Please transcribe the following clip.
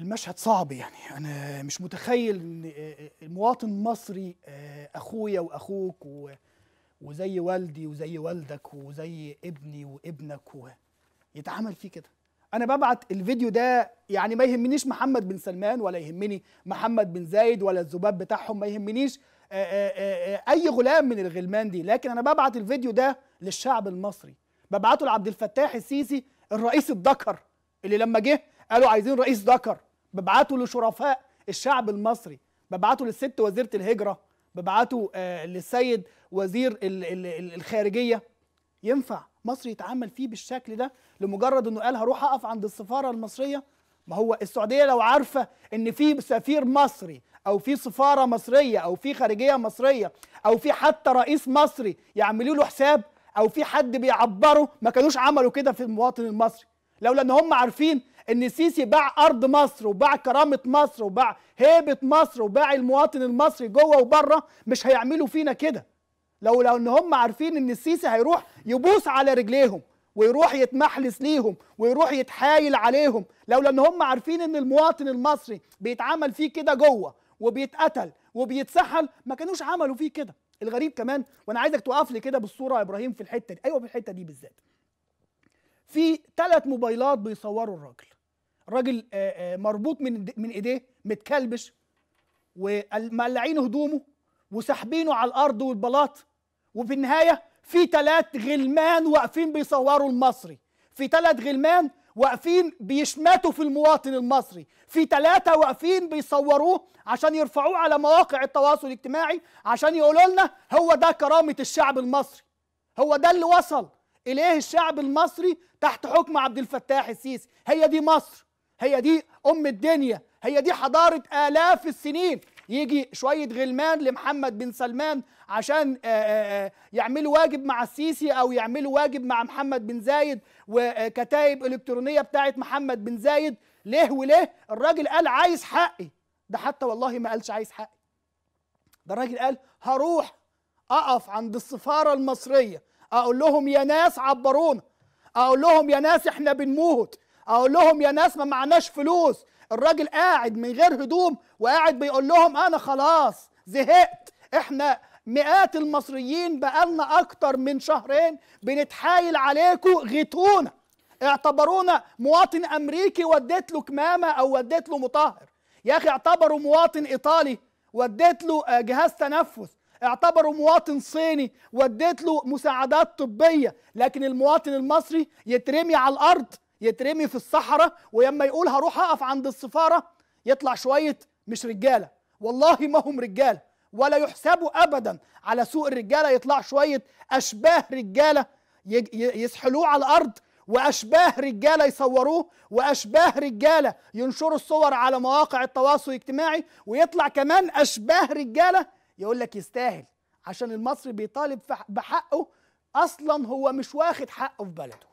المشهد صعب يعني انا مش متخيل ان مواطن مصري اخويا واخوك وزي والدي وزي والدك وزي ابني وابنك يتعامل فيه كده انا ببعت الفيديو ده يعني ما يهمنيش محمد بن سلمان ولا يهمني محمد بن زايد ولا الذباب بتاعهم ما يهمنيش اي غلام من الغلمان دي لكن انا ببعت الفيديو ده للشعب المصري ببعته لعبد الفتاح السيسي الرئيس الذكر اللي لما جه قالوا عايزين رئيس ذكر ببعته لشرفاء الشعب المصري ببعته للست وزيره الهجره ببعته آه للسيد وزير الخارجيه ينفع مصر يتعامل فيه بالشكل ده لمجرد انه قال هروح اقف عند السفاره المصريه ما هو السعوديه لو عارفه ان في سفير مصري او في سفاره مصريه او في خارجيه مصريه او في حتى رئيس مصري يعملوا له حساب او في حد بيعبره ما كانوش عملوا كده في المواطن المصري لولا ان هم عارفين ان السيسي باع ارض مصر وباع كرامه مصر وباع هيبه مصر وباع المواطن المصري جوه وبره مش هيعملوا فينا كده لو لو ان هم عارفين ان السيسي هيروح يبوس على رجليهم ويروح يتمحلس ليهم ويروح يتحايل عليهم لولا ان هم عارفين ان المواطن المصري بيتعامل فيه كده جوه وبيتقتل وبيتسحل ما كانوش عملوا فيه كده الغريب كمان وانا عايزك توقف لي كده بالصوره يا ابراهيم في الحته دي ايوه في الحته دي بالذات في ثلاث موبايلات بيصوروا الراجل الراجل آه، آه، مربوط من من ايديه متكلبش ومقلعين هدومه وساحبينه على الارض والبلاط وفي النهايه في ثلاث غلمان واقفين بيصوروا المصري في ثلاث غلمان واقفين بيشمتوا في المواطن المصري في ثلاثة واقفين بيصوروه عشان يرفعوه على مواقع التواصل الاجتماعي عشان يقولوا لنا هو ده كرامة الشعب المصري هو ده اللي وصل اليه الشعب المصري تحت حكم عبد الفتاح السيسي هي دي مصر هي دي ام الدنيا هي دي حضاره الاف السنين يجي شويه غلمان لمحمد بن سلمان عشان آه، آه، آه، يعملوا واجب مع السيسي او يعملوا واجب مع محمد بن زايد وكتائب الكترونيه بتاعه محمد بن زايد ليه وليه الراجل قال عايز حقي ده حتى والله ما قالش عايز حقي ده الراجل قال هروح اقف عند السفاره المصريه اقول لهم يا ناس عبرونا اقول لهم يا ناس احنا بنموت اقول لهم يا ناس ما معناش فلوس الراجل قاعد من غير هدوم وقاعد بيقول لهم انا خلاص زهقت احنا مئات المصريين بقالنا اكتر من شهرين بنتحايل عليكم غيتونا اعتبرونا مواطن امريكي وديت له كمامه او وديت له مطهر يا اخي اعتبروا مواطن ايطالي وديت له آه، جهاز تنفس اعتبره مواطن صيني وديت له مساعدات طبيه لكن المواطن المصري يترمي على الارض يترمي في الصحراء ولما يقول هروح اقف عند السفاره يطلع شويه مش رجاله والله ما هم رجاله ولا يحسبوا ابدا على سوق الرجاله يطلع شويه اشباه رجاله يسحلوه على الارض واشباه رجاله يصوروه واشباه رجاله ينشروا الصور على مواقع التواصل الاجتماعي ويطلع كمان اشباه رجاله يقول لك يستاهل عشان المصري بيطالب بحقه اصلا هو مش واخد حقه في بلده